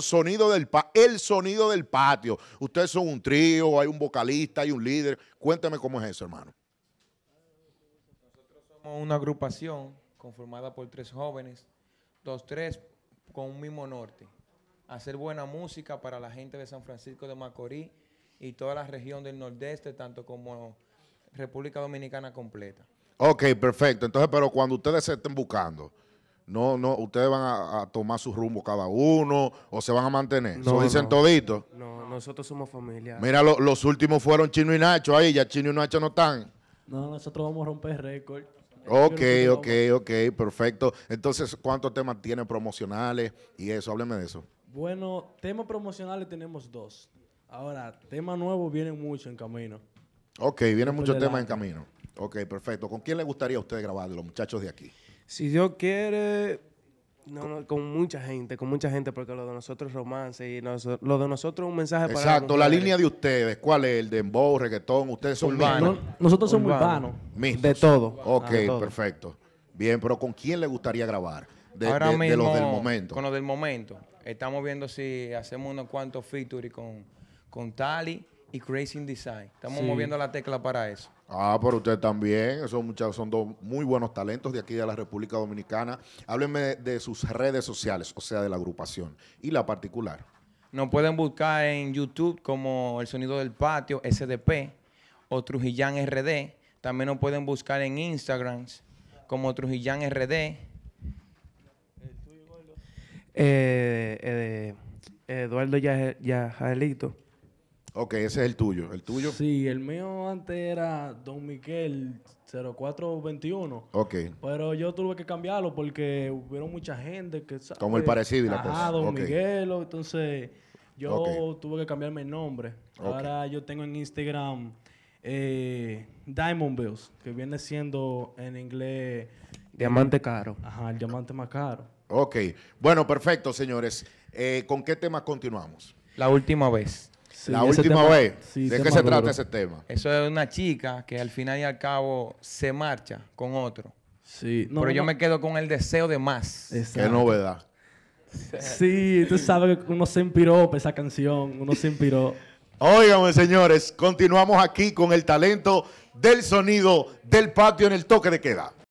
sonido del el sonido del patio. Ustedes son un trío, hay un vocalista, hay un líder. Cuéntame cómo es eso, hermano. Nosotros somos una agrupación conformada por tres jóvenes, dos, tres con un mismo norte. Hacer buena música para la gente de San Francisco de Macorís y toda la región del nordeste, tanto como República Dominicana completa. Ok, perfecto. Entonces, pero cuando ustedes se estén buscando, no, no, ustedes van a, tomar su rumbo cada uno o se van a mantener. No, dicen todito. No, nosotros somos familia. Mira, los últimos fueron Chino y Nacho ahí, ya Chino y Nacho no están. No, nosotros vamos a romper récord. Ok, ok, ok, perfecto. Entonces, ¿cuántos temas tiene promocionales y eso? Hábleme de eso. Bueno, temas promocionales tenemos dos. Ahora, temas nuevos vienen mucho en camino. Ok, vienen muchos temas en camino. Ok, perfecto. ¿Con quién le gustaría a usted grabar los muchachos de aquí? Si Dios quiere, no, con mucha gente, con mucha gente, porque lo de nosotros es romance y lo de nosotros es un mensaje Exacto, para... Exacto, la línea de ustedes, ¿cuál es? ¿El dembow, reggaetón? ¿Ustedes son urbanos? nosotros somos urbanos. De todo. Ok, perfecto. Bien, pero ¿con quién le gustaría grabar? De, del momento. Con los del momento. Estamos viendo si hacemos unos cuantos features con, con Tali y Crazy Design. Estamos moviendo la tecla para eso. Ah, pero usted también. Esos muchachos son dos muy buenos talentos de aquí de la República Dominicana. Háblenme de, sus redes sociales, o sea, de la agrupación y la particular. Nos pueden buscar en YouTube como El Sonido del Patio, SDP, o Trujillán RD. También nos pueden buscar en Instagram como Trujillán RD. Eh, ya eh, Eduardo Yajelito. Ok, ese es el tuyo. ¿El tuyo? Sí, el mío antes era Don Miguel 0421. Ok. Pero yo tuve que cambiarlo porque hubo mucha gente que. Como el parecido y la Ajá, Don Miguel, entonces yo tuve que cambiarme el nombre. Ahora yo tengo en Instagram eh, Diamond Bills, que viene siendo en inglés. Eh, diamante caro. Ajá, el diamante más caro. Ok. Bueno, perfecto, señores. Eh, ¿Con qué tema continuamos? La última vez la última vez. ¿De qué se trata ese tema? Eso es una chica que al final y al cabo se marcha con otro. Sí. pero yo me quedo con el deseo de más. Exacto. Qué novedad. Sí, tú sabes que uno se inspiró esa canción, uno se inspiró. Óigame, señores, continuamos aquí con el talento del sonido del patio en el toque de queda.